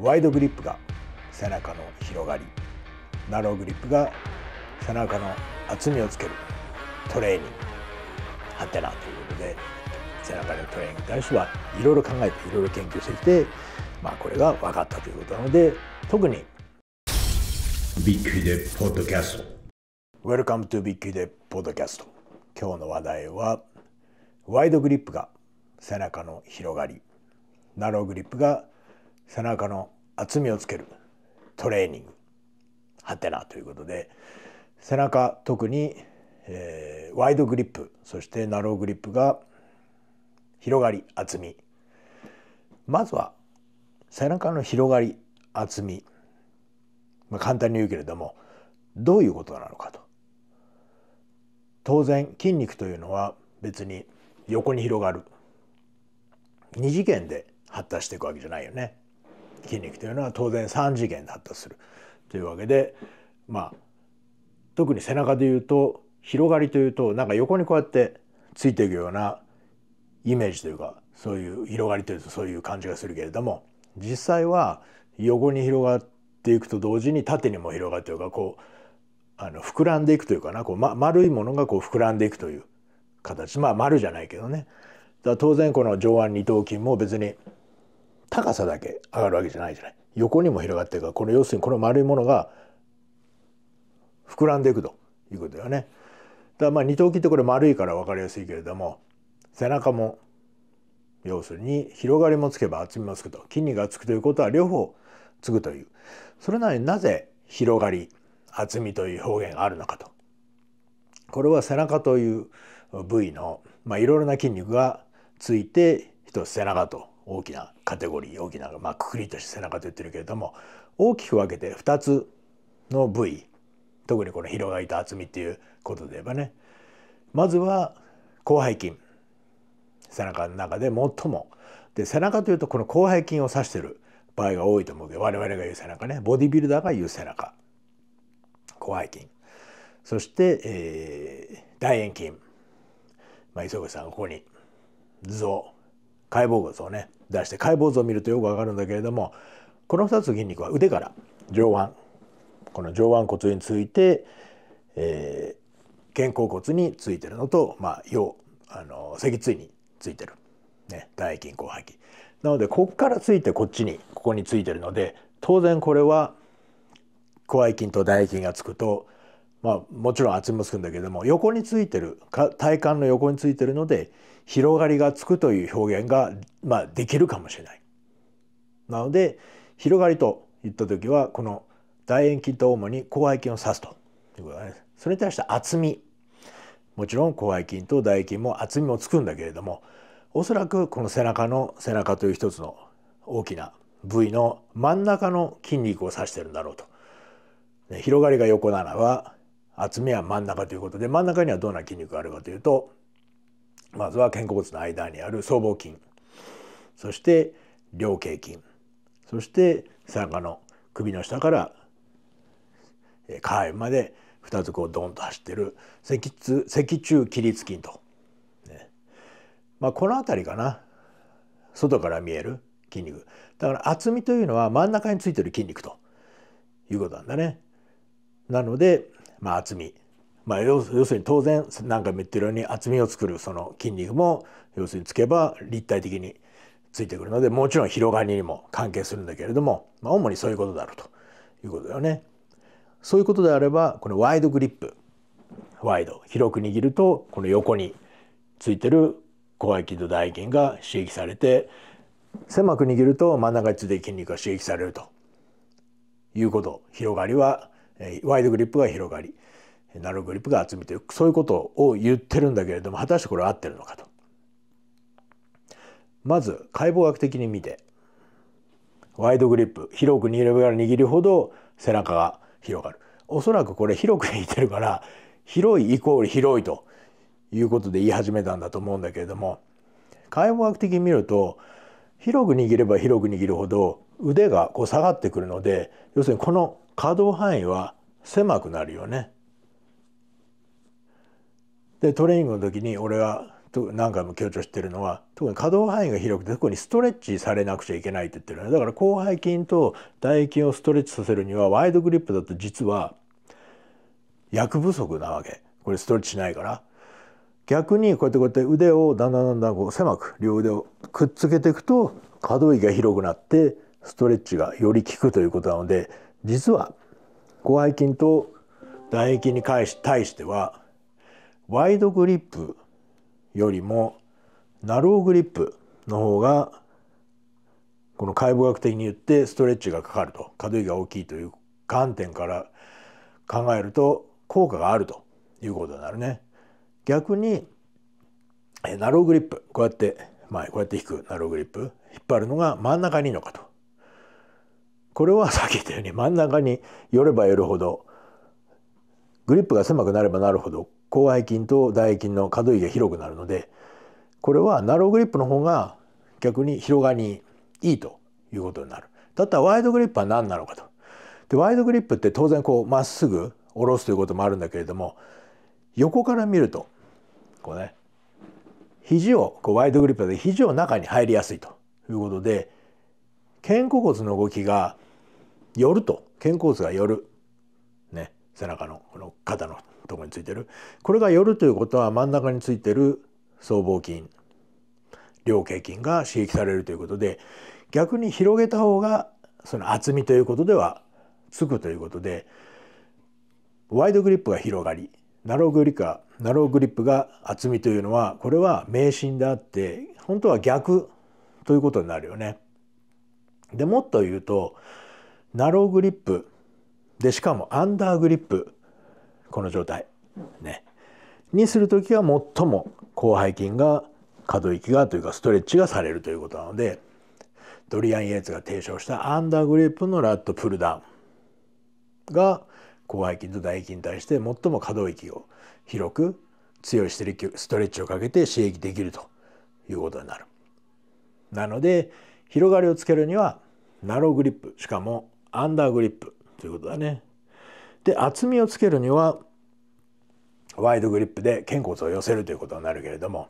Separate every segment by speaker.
Speaker 1: ワイドグリップが背中の広がりナローグリップが背中の厚みをつけるトレーニングハテナということで背中のトレーニングに対してはいろいろ考えていろいろ研究してきて、まあ、これが分かったということなので特にビッグヒデポッドキャスト Welcome to ビッグヒデポッドキャスト今日の話題はワイドグリップが背中の広がりナローグリップが背中の厚みをつけるトレーニングハテナということで背中特に、えー、ワイドグリップそしてナローグリップが広がり厚みまずは背中の広がり厚み、まあ、簡単に言うけれどもどういうことなのかと当然筋肉というのは別に横に広がる二次元で発達していくわけじゃないよね筋肉というのは当然3次元だ発するというわけで、まあ、特に背中でいうと広がりというとなんか横にこうやってついていくようなイメージというかそういう広がりというとそういう感じがするけれども実際は横に広がっていくと同時に縦にも広がるというかこうあの膨らんでいくというかなこう、ま、丸いものがこう膨らんでいくという形まあ丸じゃないけどね。だ当然この上腕二頭筋も別に高さだけ上がるわけじゃないじゃない横にも広がってるからこの要するにこの丸いものが膨らんでいくということだよね。だまあ二頭筋ってこれ丸いから分かりやすいけれども背中も要するに広がりもつけば厚みもつくと筋肉がつくということは両方つくというそれなのになぜ広がり厚みという表現があるのかとこれは背中という部位のいろいろな筋肉がついて一つ背中と大きなカテゴリー大きな、まあ、くくりとして背中と言ってるけれども大きく分けて2つの部位特にこの広がりと厚みっていうことで言えばねまずは広背筋背中の中で最もで背中というとこの広背筋を指してる場合が多いと思うけど我々が言う背中ねボディビルダーが言う背中広背筋そして、えー、大円筋、まあ、磯口さんここに図を解剖物をね出して解剖図を見るとよくわかるんだけれどもこの2つ筋肉は腕から上腕この上腕骨について、えー、肩甲骨についてるのと、まあ、腰あの脊椎についてる、ね、大筋広背筋なのでこっからついてこっちにここについてるので当然これは広背筋と大筋がつくとまあ、もちろん厚みもつくんだけども横についてる体幹の横についてるので広がりがつくという表現が、まあ、できるかもしれない。なので広がりといった時はこの大円筋と主に広背筋を刺すということです。それに対して厚みもちろん広背筋と大筋も厚みもつくんだけれどもおそらくこの背中の背中という一つの大きな部位の真ん中の筋肉を指してるんだろうと。広がりが横ならば厚みは真ん中ということで真ん中にはどんな筋肉があるかというとまずは肩甲骨の間にある僧帽筋そして両頸筋そして背中の首の下から下辺まで2つこうドンと走ってる脊柱脊柱起立筋と、ね、まあ、この辺りかな外から見える筋肉だから厚みというのは真ん中についてる筋肉ということなんだね。なのでまあ、厚み、まあ、要するに当然何回も言ってるように厚みを作るその筋肉も要するにつけば立体的についてくるのでもちろん広がりにも関係するんだけれども、まあ、主にそういうことだろうということだよね。そういうことであればこのワイドグリップワイド広く握るとこの横についてる広背筋と大筋が刺激されて狭く握ると真ん中について筋肉が刺激されるということ広がりはワイドグリップが広がりナログリップが厚みというそういうことを言ってるんだけれども果たしてこれは合ってるのかと。まず解剖学的に見てワイドグリップ広く握れば握るほど背中が広がる。おそらくこれ広く握ってるから広いイコール広いということで言い始めたんだと思うんだけれども解剖学的に見ると広く握れば広く握るほど腕がこう下がってくるので要するにこの可動範囲は狭くなるよね。でトレーニングの時に俺は何回も強調してるのは特に可動範囲が広くて特にストレッチされなくちゃいけないって言ってるねだから広背筋と唾液をストレッチさせるにはワイドグリップだと実は役不足なわけこれストレッチしないから逆にこうやってこうやって腕をだんだんだんだんこう狭く両腕をくっつけていくと可動域が広くなってストレッチがより効くということなので実は後背筋と唾液に対してはワイドグリップよりもナローグリップの方がこの解剖学的に言ってストレッチがかかると可動域が大きいという観点から考えると効果があるということになるね。逆にナローグリップこうやって前こうやって引くナローグリップ引っ張るのが真ん中にいいのかとこれはさっき言ったように真ん中に寄れば寄るほどグリップが狭くなればなるほど広背筋と大筋の可動域が広くなるのでこれはナローグリップの方が逆に広がりいいということになる。だったらワイドグリップは何なのかと。でワイドグリップって当然こうまっすぐ下ろすということもあるんだけれども横から見るとこうね肘をこうワイドグリップで肘を中に入りやすいということで肩甲骨の動きが寄ると肩甲骨が寄る、ね、背中のこの肩のとこについてるこれが寄るということは真ん中についてる僧帽筋両頸筋が刺激されるということで逆に広げた方がその厚みということではつくということでワイドグリップが広がりナローグリカナローグリップが厚みというのはこれは迷信であって本当は逆ということになるよね。でもっと言うとナローグリップでしかもアンダーグリップこの状態ねにする時は最も広背筋が可動域がというかストレッチがされるということなのでドリアン・イエーツが提唱したアンダーグリップのラットプルダウンが広背筋と唾液に対して最も可動域を広く強いストレッチをかけて刺激できるということになる。なので広がりをつけるにはナローグリップしかもアンダーグリップということだね。で厚みをつけるにはワイドグリップで肩甲骨を寄せるということになるけれども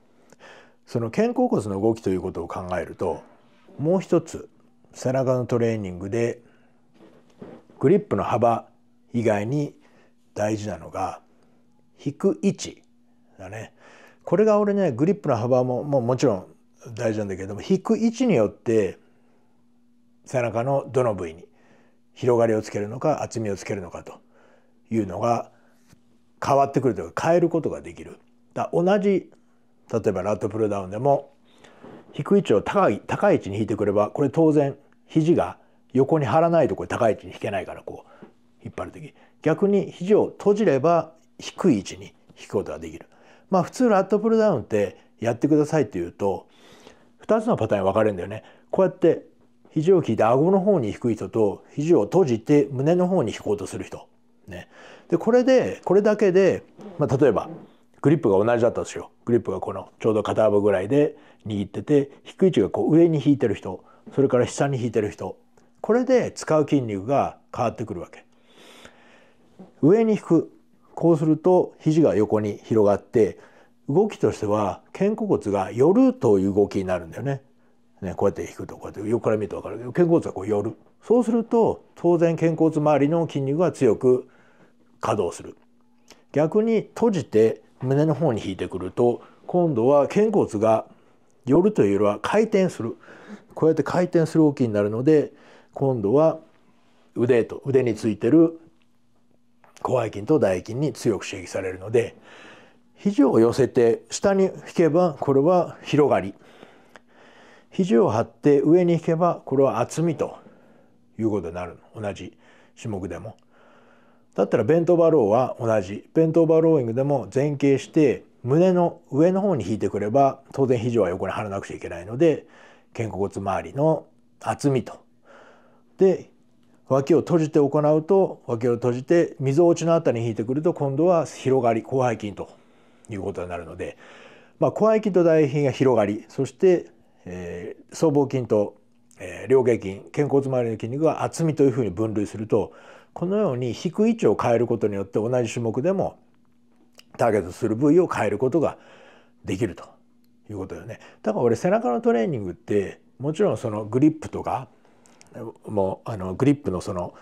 Speaker 1: その肩甲骨の動きということを考えるともう一つ背中のトレーニングでグリップの幅以外に大事なのが引く位置だね。これが俺ねグリップの幅ももうもちろん大事なんだけども引く位置によって背中のどの部位に広がりをつけるのか厚みをつけるのかというのが変わってくるというか変えることができる。だ同じ例えばラットプルダウンでも低い位置を高い高い位置に引いてくればこれ当然肘が横に張らないとこれ高い位置に引けないからこう引っ張る時逆に肘を閉じれば低い位置に引くことができる。まあ普通ラットプルダウンってやってくださいっていうと2つのパターン分かれるんだよね。こうやって肘を引いて顎の方に引く人と肘を閉じて胸の方に引こうとする人。ね、でこれでこれだけで、まあ、例えばグリップが同じだったんですよ。グリップがこのちょうど肩幅ぐらいで握ってて引く位置がこう上に引いてる人それから下に引いてる人これで使う筋肉が変わってくるわけ。上に引くこうすると肘が横に広がって動きとしては肩甲骨が寄るという動きになるんだよね。ね、こうやって引くとこうやって横から見ると分かるけど肩甲骨はこう寄るそうすると当然肩甲骨周りの筋肉が強く稼働する逆に閉じて胸の方に引いてくると今度は肩甲骨が寄るというよりは回転するこうやって回転する動きになるので今度は腕と腕についてる後背筋と大筋に強く刺激されるので肘を寄せて下に引けばこれは広がり肘を張って上に引けばこれは厚みということになる同じ種目でも。だったらベントバローは同じベントバローイングでも前傾して胸の上の方に引いてくれば当然肘は横に張らなくちゃいけないので肩甲骨周りの厚みと。で脇を閉じて行うと脇を閉じて溝落ちのあたりに引いてくると今度は広がり広背筋ということになるので、まあ、広背筋と大筋が広がりそしてえー、僧帽筋と、えー、両下筋肩甲骨周りの筋肉は厚みというふうに分類するとこのように低い位置を変えることによって同じ種目でもターゲットする部位を変えることができるということだよね。だから俺背中のトレーニングってもちろんそのグリップとかもうあのグリップのその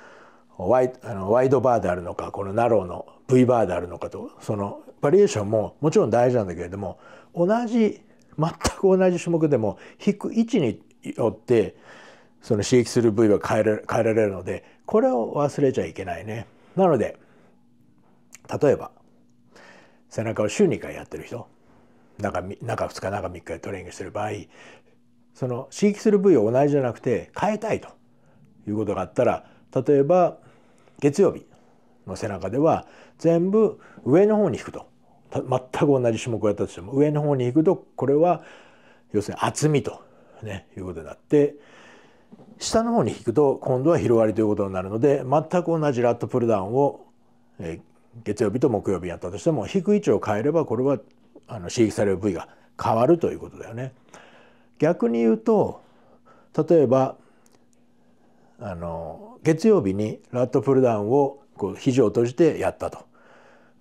Speaker 1: ワイあのワイドバーであるのかこのナローの V バーであるのかとそのバリエーションももちろん大事なんだけれども同じ全く同じ種目でも引く位置によってその刺激する部位は変えら変えられるのでこれを忘れちゃいけないね。なので例えば背中を週2回やってる人中中2日中3日でトレーニングしてる場合その刺激する部位を同じじゃなくて変えたいということがあったら例えば月曜日の背中では全部上の方に引くと全く同じ種目をやったとしても上の方に行くとこれは要するに厚みと、ね、いうことになって下の方に引くと今度は広がりということになるので全く同じラットプルダウンを、え月曜日と木曜日やったとしても引く位置を変えればこれはあの刺激される部位が変わるということだよね。逆に言うと例えばあの月曜日にラットプルダウンをこう肘を閉じてやったと。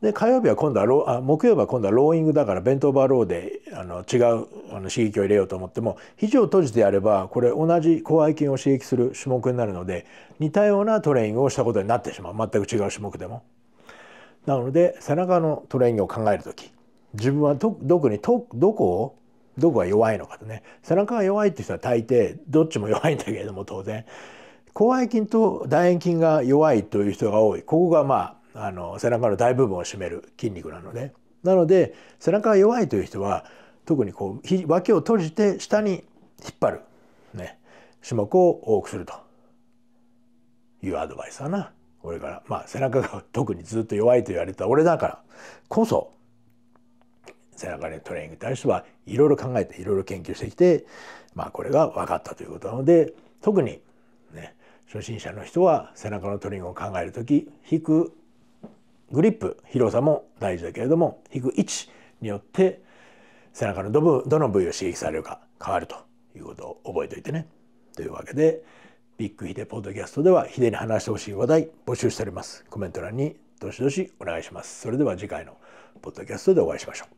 Speaker 1: で火曜日は今度はロあ木曜日は今度はローイングだから弁当バーローであの違うあの刺激を入れようと思っても肘を閉じてやればこれ同じ広背筋を刺激する種目になるので似たようなトレーニングをしたことになってしまう全く違う種目でも。なので背中のトレーニングを考える時自分はどこにどこをどこが弱いのかとね背中が弱いって人は大抵どっちも弱いんだけれども当然広背筋と楕円筋が弱いという人が多いここがまああの背中の大部分を占める筋肉なので、なので背中が弱いという人は特にこう脇を閉じて下に引っ張る、ね、種目を多くするというアドバイスだな俺からまあ背中が特にずっと弱いと言われた俺だからこそ背中でトレーニングに対してはいろいろ考えていろいろ研究してきてまあこれが分かったということなので特にね初心者の人は背中のトレーニングを考える時引くグリップ広さも大事だけれども引く位置によって背中のど部どの部位を刺激されるか変わるということを覚えておいてね。というわけでビッグヒデポッドキャストではヒデに話してほしい話題募集しております。コメント欄にどしどしお願いします。それでは次回のポッドキャストでお会いしましょう。